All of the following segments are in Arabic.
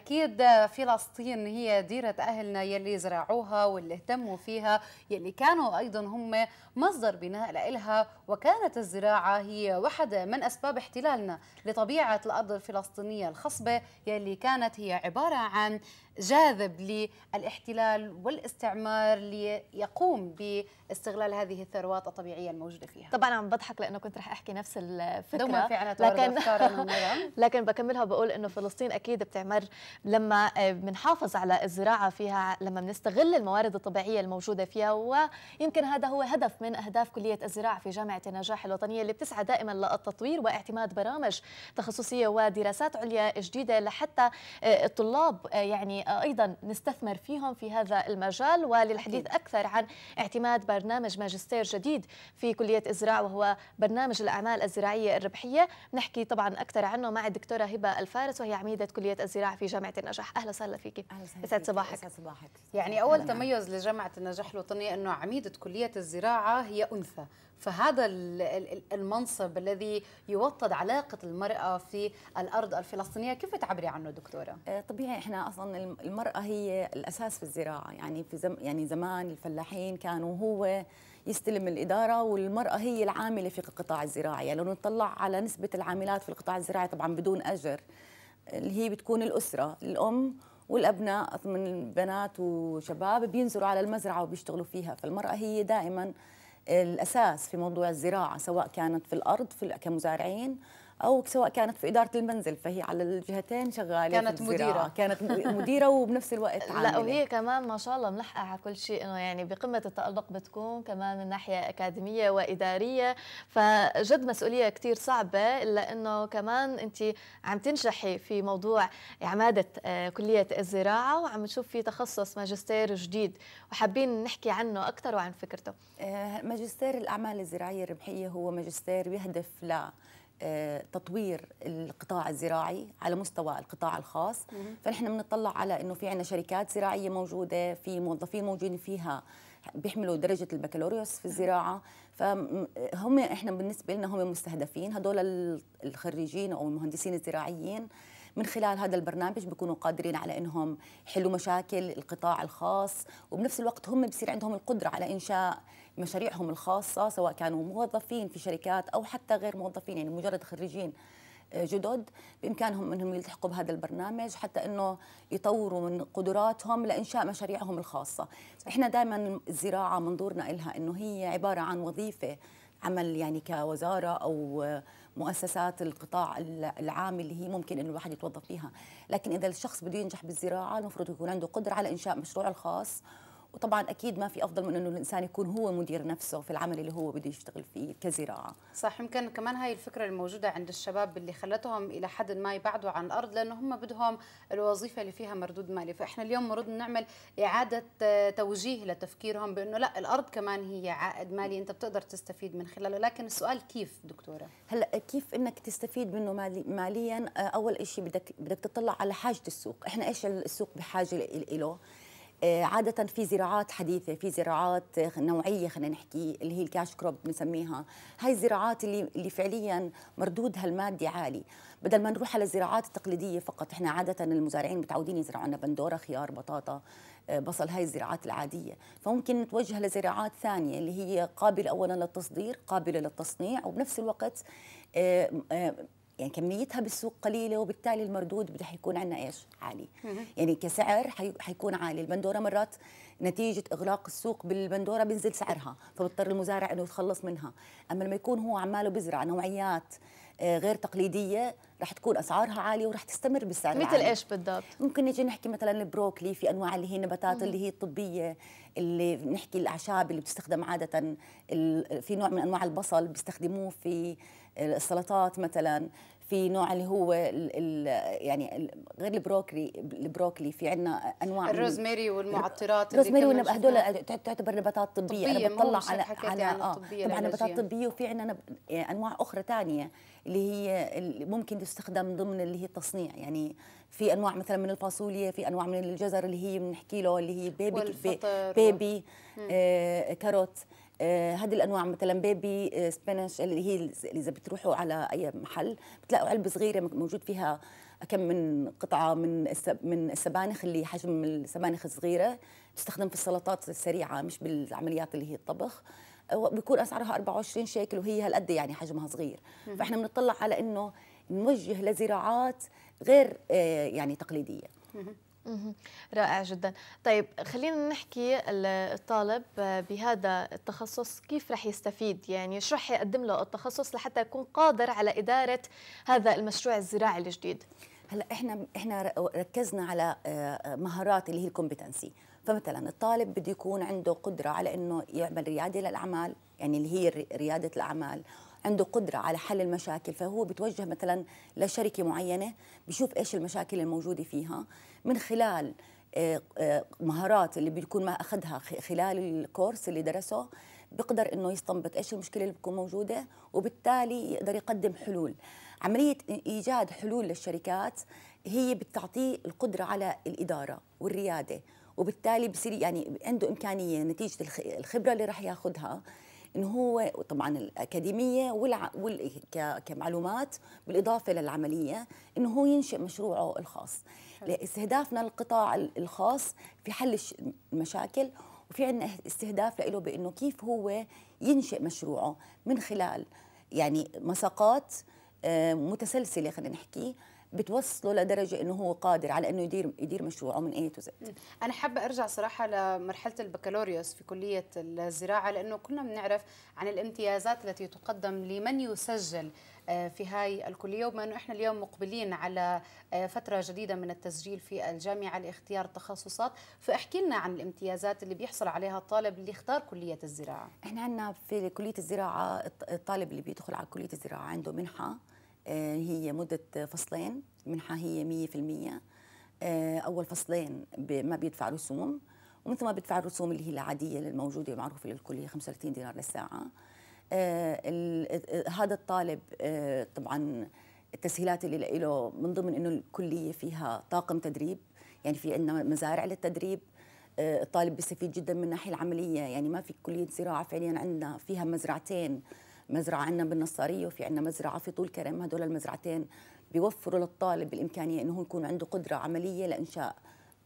أكيد فلسطين هي ديرة أهلنا يلي زرعوها واللي اهتموا فيها يلي كانوا أيضا هم مصدر بناء لها وكانت الزراعة هي واحدة من أسباب احتلالنا لطبيعة الأرض الفلسطينية الخصبة يلي كانت هي عبارة عن جاذب للاحتلال والاستعمار ليقوم باستغلال هذه الثروات الطبيعيه الموجوده فيها طبعا عم بضحك لانه كنت رح احكي نفس الفكره دوما في لكن لكن بكملها بقول انه فلسطين اكيد بتعمر لما بنحافظ على الزراعه فيها لما بنستغل الموارد الطبيعيه الموجوده فيها ويمكن هذا هو هدف من اهداف كليه الزراعه في جامعه النجاح الوطنيه اللي بتسعى دائما للتطوير واعتماد برامج تخصصيه ودراسات عليا جديده لحتى آه، الطلاب آه، يعني آه، ايضا نستثمر فيهم في هذا المجال وللحديث اكثر عن اعتماد برنامج ماجستير جديد في كليه الزراعه وهو برنامج الاعمال الزراعيه الربحيه نحكي طبعا اكثر عنه مع الدكتوره هبه الفارس وهي عميده كليه الزراعه في جامعه النجاح اهلا وسهلا فيك يسعد صباحك صباحك يعني اول تميز لجامعه النجاح الوطنيه انه عميده كليه الزراعه هي انثى فهذا المنصب الذي يوطد علاقه المراه في الارض الفلسطينيه كيف تعبري عنه دكتوره آه، طبيعي احنا اصلا المرأة هي الأساس في الزراعة يعني في زم يعني زمان الفلاحين كانوا هو يستلم الإدارة والمرأة هي العاملة في القطاع الزراعي يعني لو نطلع على نسبة العاملات في القطاع الزراعي طبعا بدون أجر اللي هي بتكون الأسرة الأم والأبناء من بنات وشباب بينزلوا على المزرعة وبيشتغلوا فيها فالمرأة هي دائما الأساس في موضوع الزراعة سواء كانت في الأرض في كمزارعين او سواء كانت في اداره المنزل فهي على الجهتين شغاله كانت مديره كانت مديره وبنفس الوقت عامله لا وهي كمان ما شاء الله ملحقه على كل شيء انه يعني بقمه التالق بتكون كمان من ناحيه اكاديميه واداريه فجد مسؤوليه كثير صعبه لانه كمان انت عم تنجحي في موضوع عماده آه، كليه الزراعه وعم نشوف في تخصص ماجستير جديد وحابين نحكي عنه اكثر وعن فكرته آه، ماجستير الاعمال الزراعيه الربحيه هو ماجستير بيهدف ل تطوير القطاع الزراعي على مستوى القطاع الخاص فنحن بنطلع على انه في عندنا شركات زراعيه موجوده في موظفين موجودين فيها بيحملوا درجه البكالوريوس في الزراعه فهم احنا بالنسبه لنا هم مستهدفين هدول الخريجين او المهندسين الزراعيين من خلال هذا البرنامج بيكونوا قادرين على انهم يحلوا مشاكل القطاع الخاص وبنفس الوقت هم بصير عندهم القدره على انشاء مشاريعهم الخاصة سواء كانوا موظفين في شركات أو حتى غير موظفين يعني مجرد خريجين آه، جدد بامكانهم انهم يلتحقوا بهذا البرنامج حتى انه يطوروا من قدراتهم لانشاء مشاريعهم الخاصه احنا دائما الزراعه منظورنا إلها انه هي عباره عن وظيفه عمل يعني كوزاره او آه، مؤسسات القطاع العام اللي هي ممكن انه الواحد يتوظف فيها لكن اذا الشخص بده ينجح بالزراعه المفروض يكون عنده قدره على انشاء مشروع الخاص وطبعا اكيد ما في افضل من انه الانسان يكون هو مدير نفسه في العمل اللي هو بده يشتغل فيه كزراعه صح يمكن كمان هاي الفكره الموجوده عند الشباب اللي خلتهم الى حد ما يبعدوا عن الارض لانه هم بدهم الوظيفه اللي فيها مردود مالي فاحنا اليوم المفروض نعمل اعاده توجيه لتفكيرهم بانه لا الارض كمان هي عائد مالي انت بتقدر تستفيد من خلاله لكن السؤال كيف دكتوره هلا كيف انك تستفيد منه ماليا اول شيء بدك بدك تطلع على حاجه السوق احنا ايش السوق بحاجه له آه، عادة في زراعات حديثة في زراعات نوعية خلينا نحكي اللي هي الكاش كروب بنسميها هاي الزراعات اللي, اللي فعليا مردودها المادي عالي بدل ما نروح على الزراعات التقليدية فقط احنا عادة المزارعين متعودين يزرعوا لنا بندورة خيار بطاطا آه، بصل هاي الزراعات العادية فممكن نتوجه لزراعات ثانية اللي هي قابلة أولا للتصدير قابلة للتصنيع وبنفس الوقت آه، يعني كميتها بالسوق قليله وبالتالي المردود بده يكون عندنا ايش عالي يعني كسعر حيكون عالي البندوره مرات نتيجه اغلاق السوق بالبندوره بينزل سعرها فبضطر المزارع انه يتخلص منها اما لما يكون هو عماله بزرع نوعيات آه، غير تقليديه رح تكون اسعارها عاليه ورح تستمر بالسعر مثل العالي. ايش بالضبط ممكن نجي نحكي مثلا البروكلي في انواع اللي هي نباتات اللي هي الطبيه اللي نحكي الاعشاب اللي بتستخدم عاده في نوع من انواع البصل بيستخدموه في آه، السلطات مثلا في نوع اللي هو الـ الـ يعني الـ غير البروكلي البروكلي في عندنا انواع الروزماري والمعطرات الروزماري هدول تعتبر نباتات طبيه, طبية يعني آه، انا بطلع على على اه طبعا نباتات طبيه وفي عندنا يعني انواع اخرى ثانيه اللي هي اللي ممكن تستخدم ضمن اللي هي التصنيع يعني في انواع مثلا من الفاصوليا في انواع من الجزر اللي هي بنحكي له اللي هي بيبي بيبي آه كاروت آه، هذه الانواع مثلا بيبي سبينش آه، اللي هي اذا بتروحوا على اي محل بتلاقوا علبه صغيره موجود فيها كم من قطعه من من السبانخ اللي حجم السبانخ الصغيره تستخدم في السلطات السريعه مش بالعمليات اللي هي الطبخ آه، بيكون اسعارها 24 شيكل وهي هالقد يعني حجمها صغير فاحنا بنطلع على انه نوجه لزراعات غير يعني تقليديه رائع جدا طيب خلينا نحكي الطالب بهذا التخصص كيف رح يستفيد يعني شو رح يقدم له التخصص لحتى يكون قادر على إدارة هذا المشروع الزراعي الجديد هلا احنا احنا ركزنا على آه، مهارات اللي هي الكومبتنسي فمثلا الطالب بده يكون عنده قدره على انه يعمل رياده للاعمال يعني اللي هي رياده الاعمال عنده قدرة على حل المشاكل فهو بتوجه مثلا لشركة معينة بشوف إيش المشاكل الموجودة فيها من خلال آه، آه، مهارات اللي بيكون ما أخذها خلال الكورس اللي درسه بيقدر انه يستنبط ايش المشكله اللي بتكون موجوده وبالتالي يقدر يقدم حلول عمليه ايجاد حلول للشركات هي بتعطيه القدره على الاداره والرياده وبالتالي بصير يعني عنده امكانيه نتيجه الخبره اللي راح ياخذها انه هو طبعا الاكاديميه والع... وال... ك... كمعلومات بالاضافه للعمليه انه هو ينشئ مشروعه الخاص استهدافنا القطاع الخاص في حل المشاكل وفي عندنا استهداف له بانه كيف هو ينشئ مشروعه من خلال يعني مساقات آه، متسلسله خلينا نحكي بتوصله لدرجه انه هو قادر على انه يدير يدير مشروعه من اي تو زد انا حابه ارجع صراحه لمرحله البكالوريوس في كليه الزراعه لانه كنا بنعرف عن الامتيازات التي تقدم لمن يسجل آه، في هاي الكليه وبما انه احنا اليوم مقبلين على آه، فتره جديده من التسجيل في الجامعه لاختيار التخصصات فاحكي لنا عن الامتيازات اللي بيحصل عليها الطالب اللي اختار كليه الزراعه احنا عندنا في كليه الزراعه الطالب اللي بيدخل على كليه الزراعه عنده منحه آه، هي مدة فصلين المنحة هي 100% آه، أول فصلين ما بيدفع رسوم ومثل ما بيدفع الرسوم اللي هي العادية الموجودة المعروفة للكل هي 35 دينار للساعة آه، هذا الطالب طبعا التسهيلات اللي له من ضمن انه الكليه فيها طاقم تدريب يعني في عندنا مزارع للتدريب الطالب بيستفيد جدا من الناحيه العمليه يعني ما في كليه زراعه فعليا عندنا فيها مزرعتين مزرعه عندنا بالنصاريه وفي عندنا مزرعه في طول كرم هدول المزرعتين بيوفروا للطالب الامكانيه انه يكون عنده قدره عمليه لانشاء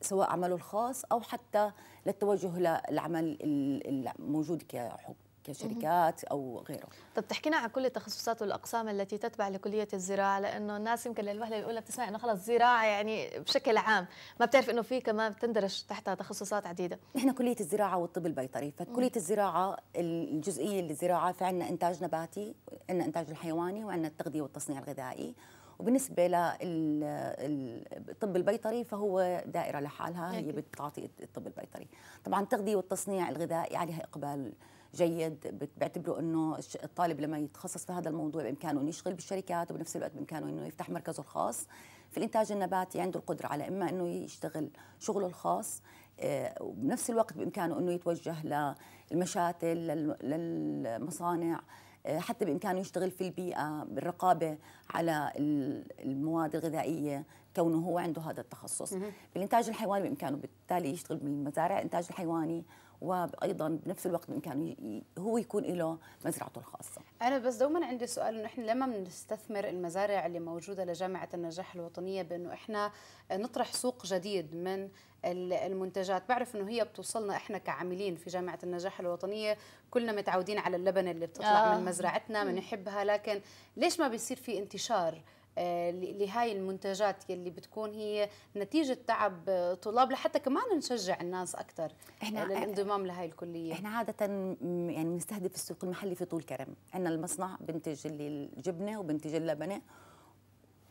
سواء عمله الخاص او حتى للتوجه للعمل الموجود كحب كشركات او غيره طب تحكينا عن كل التخصصات والاقسام التي تتبع لكليه الزراعه لانه الناس يمكن للوهله الاولى بتسمع انه خلص زراعه يعني بشكل عام ما بتعرف انه في كمان تندرج تحتها تخصصات عديده نحن كليه الزراعه والطب البيطري فكليه الزراعه الجزئيه للزراعه عندنا انتاج نباتي عندنا انتاج الحيواني وعندنا التغذيه والتصنيع الغذائي وبالنسبه للطب البيطري فهو دائره لحالها هي بتعطي الطب البيطري طبعا التغذيه والتصنيع الغذائي عليها اقبال جيد بيعتبروا انه الطالب لما يتخصص في هذا الموضوع بامكانه انه يشتغل بالشركات وبنفس الوقت بامكانه انه يفتح مركزه الخاص في الانتاج النباتي عنده القدره على اما انه يشتغل شغله الخاص آه، وبنفس الوقت بامكانه انه يتوجه للمشاتل للمصانع آه، حتى بامكانه يشتغل في البيئه بالرقابه على المواد الغذائيه كونه هو عنده هذا التخصص بالانتاج الحيواني بامكانه بالتالي يشتغل بالمزارع الانتاج الحيواني وايضا بنفس الوقت بامكانه هو يكون له مزرعته الخاصه. انا بس دوما عندي سؤال انه احنا لما بنستثمر المزارع اللي موجوده لجامعه النجاح الوطنيه بانه احنا نطرح سوق جديد من المنتجات بعرف انه هي بتوصلنا احنا كعاملين في جامعه النجاح الوطنيه كلنا متعودين على اللبن اللي بتطلع آه. من مزرعتنا بنحبها لكن ليش ما بيصير في انتشار آه، لهاي المنتجات يلي بتكون هي نتيجة تعب آه، طلاب لحتى كمان نشجع الناس أكثر آه، إحنا للانضمام لهي الكلية إحنا عادة يعني بنستهدف السوق المحلي في طول كرم عندنا المصنع بنتج الجبنة وبنتج اللبنة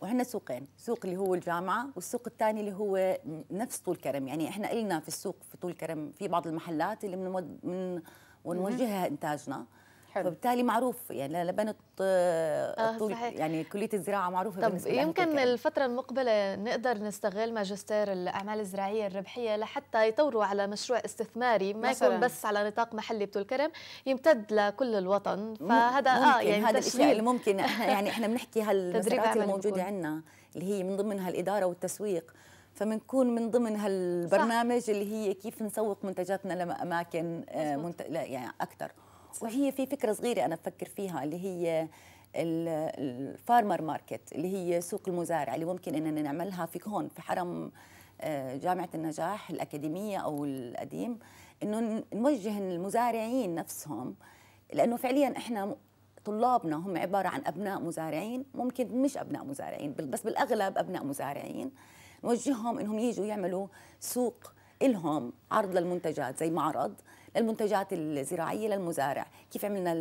وعندنا سوقين سوق اللي هو الجامعة والسوق الثاني اللي هو نفس طول كرم يعني إحنا قلنا في السوق في طول كرم في بعض المحلات اللي من, من ونوجهها إنتاجنا حلو. فبالتالي معروف يعني لبنت آه،, آه طول صحيح. يعني كليه الزراعه معروفه طب بالنسبه يمكن الفتره المقبله نقدر نستغل ماجستير الاعمال الزراعيه الربحيه لحتى يطوروا على مشروع استثماري ما مثلاً. يكون بس على نطاق محلي بتول كرم يمتد لكل الوطن فهذا اه يعني هذا الشيء اللي ممكن يعني احنا بنحكي هالمسارات الموجوده عندنا اللي هي من ضمنها الاداره والتسويق فبنكون من ضمن هالبرنامج صح. اللي هي كيف نسوق منتجاتنا لاماكن آه، منت... لا يعني اكثر وهي في فكره صغيره انا بفكر فيها اللي هي الفارمر ماركت اللي هي سوق المزارع اللي ممكن اننا نعملها في هون في حرم آه، جامعه النجاح الاكاديميه او القديم انه نوجه المزارعين نفسهم لانه فعليا احنا طلابنا هم عباره عن ابناء مزارعين ممكن مش ابناء مزارعين بس بالاغلب ابناء مزارعين نوجههم انهم يجوا يعملوا سوق إلهم عرض للمنتجات زي معرض للمنتجات الزراعيه للمزارع كيف عملنا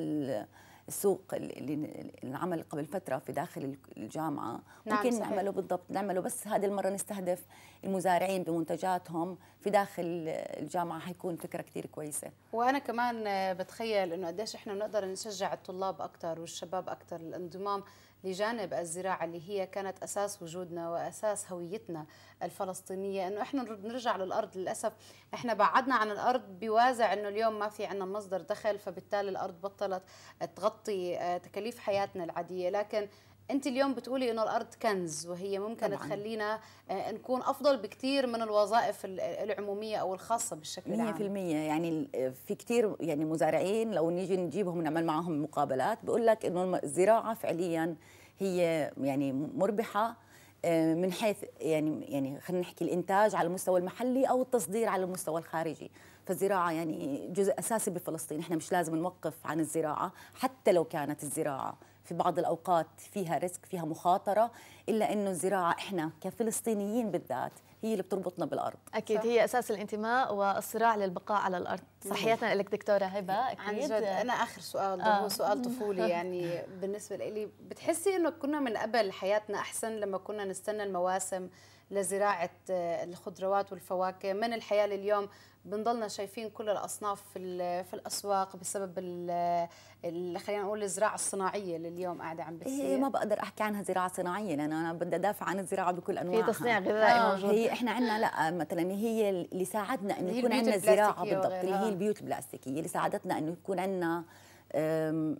السوق اللي انعمل قبل فتره في داخل الجامعه نعم ممكن صحيح. نعمله بالضبط نعمله بس هذه المره نستهدف المزارعين بمنتجاتهم في داخل الجامعه حيكون فكره كثير كويسه وانا كمان بتخيل انه قديش احنا بنقدر نشجع الطلاب اكثر والشباب اكثر للانضمام لجانب الزراعة اللي هي كانت أساس وجودنا وأساس هويتنا الفلسطينية أنه إحنا نرجع للأرض للأسف إحنا بعدنا عن الأرض بوازع أنه اليوم ما في عنا مصدر دخل فبالتالي الأرض بطلت تغطي آه، تكاليف حياتنا العادية لكن انت اليوم بتقولي انه الارض كنز وهي ممكن طبعاً. تخلينا آه، نكون افضل بكثير من الوظائف العموميه او الخاصه بالشكل العام 100% يعني في كثير يعني مزارعين لو نيجي نجيبهم نعمل معهم مقابلات بقول لك انه الزراعه فعليا هي يعني مربحه آه، من حيث يعني يعني خلينا نحكي الانتاج على المستوى المحلي او التصدير على المستوى الخارجي فالزراعه يعني جزء اساسي بفلسطين احنا مش لازم نوقف عن الزراعه حتى لو كانت الزراعه في بعض الأوقات فيها ريسك فيها مخاطرة إلا أنه الزراعة إحنا كفلسطينيين بالذات هي اللي بتربطنا بالارض اكيد صح. هي اساس الانتماء والصراع للبقاء على الارض صحياتنا لك دكتوره هبه اكيد عن جد انا اخر سؤال آه. هو سؤال طفولي يعني بالنسبه لي بتحسي انه كنا من قبل حياتنا احسن لما كنا نستنى المواسم لزراعه الخضروات والفواكه من الحياه لليوم بنضلنا شايفين كل الاصناف في في الاسواق بسبب خلينا نقول الزراعه الصناعيه اللي اليوم قاعده عم إيه، بتصير إيه ما بقدر احكي عنها زراعه صناعيه لانه انا بدي ادافع عن الزراعه بكل انواعها في تصنيع غذائي آه موجود هي احنا عندنا لا مثلا هي اللي ساعدنا انه يكون عندنا زراعه بالضبط اللي هي البيوت البلاستيكيه اللي ساعدتنا انه يكون عندنا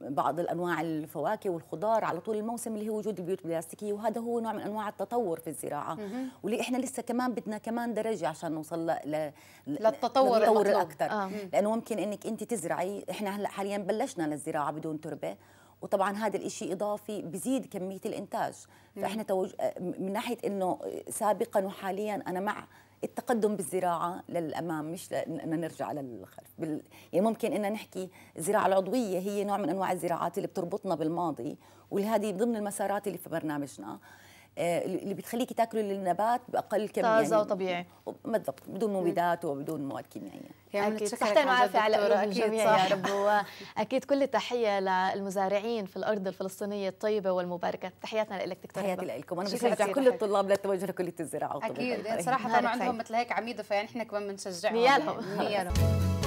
بعض الانواع الفواكه والخضار على طول الموسم اللي هو وجود البيوت البلاستيكيه وهذا هو نوع من انواع التطور في الزراعه واللي احنا لسه كمان بدنا كمان درجه عشان نوصل ل... للتطور, للتطور الاكثر آه. لانه ممكن انك انت تزرعي احنا هلا حاليا بلشنا للزراعه بدون تربه وطبعا هذا الشيء اضافي بزيد كميه الانتاج فاحنا توج... آه، من ناحيه انه سابقا وحاليا انا مع التقدم بالزراعه للامام مش ان نرجع للخلف بال... يعني ممكن ان نحكي الزراعه العضويه هي نوع من انواع الزراعات اللي بتربطنا بالماضي وهذه ضمن المسارات اللي في برنامجنا آه، اللي بتخليكي تاكلي النبات باقل كميه طازه يعني وطبيعي بالضبط بدون مبيدات وبدون مواد كيميائيه يعني أكيد صحة وعافية على الجميع يا رب وأكيد كل تحية للمزارعين في الأرض الفلسطينية الطيبة والمباركة تحياتنا لك دكتورة تحياتي لكم وأنا بشجع كل الطلاب للتوجه لكلية الزراعة أكيد طيب. صراحة طبعا عندهم نعم، طيب. مثل هيك عميدة فنحن كمان بنشجعهم نيالهم نيالهم